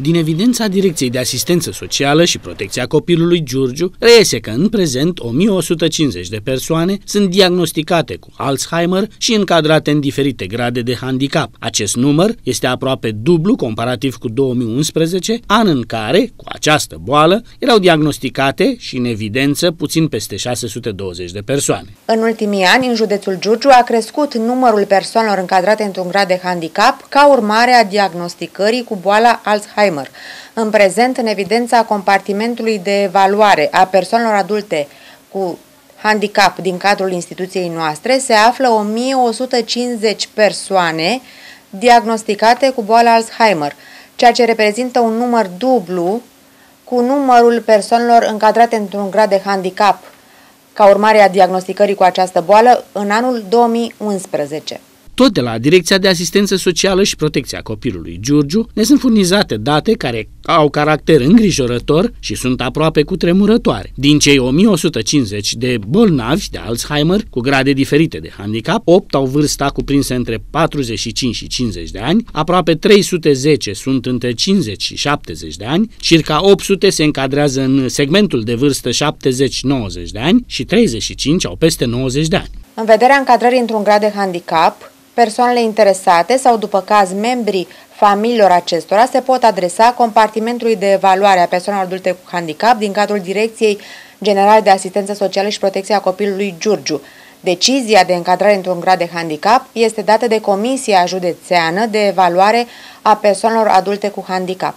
Din evidența Direcției de Asistență Socială și Protecția Copilului Giurgiu, reiese că în prezent 1150 de persoane sunt diagnosticate cu Alzheimer și încadrate în diferite grade de handicap. Acest număr este aproape dublu comparativ cu 2011, an în care, cu această boală, erau diagnosticate și în evidență puțin peste 620 de persoane. În ultimii ani, în județul Giurgiu a crescut numărul persoanelor încadrate într-un grad de handicap ca urmare a diagnosticării cu boala Alzheimer Alzheimer. În prezent, în evidența compartimentului de evaluare a persoanelor adulte cu handicap din cadrul instituției noastre se află 1150 persoane diagnosticate cu boala Alzheimer, ceea ce reprezintă un număr dublu cu numărul persoanelor încadrate într-un grad de handicap ca urmare a diagnosticării cu această boală în anul 2011. Tot de la Direcția de Asistență Socială și Protecția Copilului Giurgiu ne sunt furnizate date care au caracter îngrijorător și sunt aproape cu tremurătoare. Din cei 1150 de bolnavi de Alzheimer cu grade diferite de handicap, 8 au vârsta cuprinse între 45 și 50 de ani, aproape 310 sunt între 50 și 70 de ani, circa 800 se încadrează în segmentul de vârstă 70-90 de ani și 35 au peste 90 de ani. În vederea încadrării într-un grad de handicap, Persoanele interesate sau, după caz, membrii familiilor acestora se pot adresa compartimentului de evaluare a persoanelor adulte cu handicap din cadrul Direcției Generale de Asistență Socială și Protecția Copilului Giurgiu. Decizia de încadrare într-un grad de handicap este dată de Comisia Județeană de Evaluare a Persoanelor Adulte cu Handicap.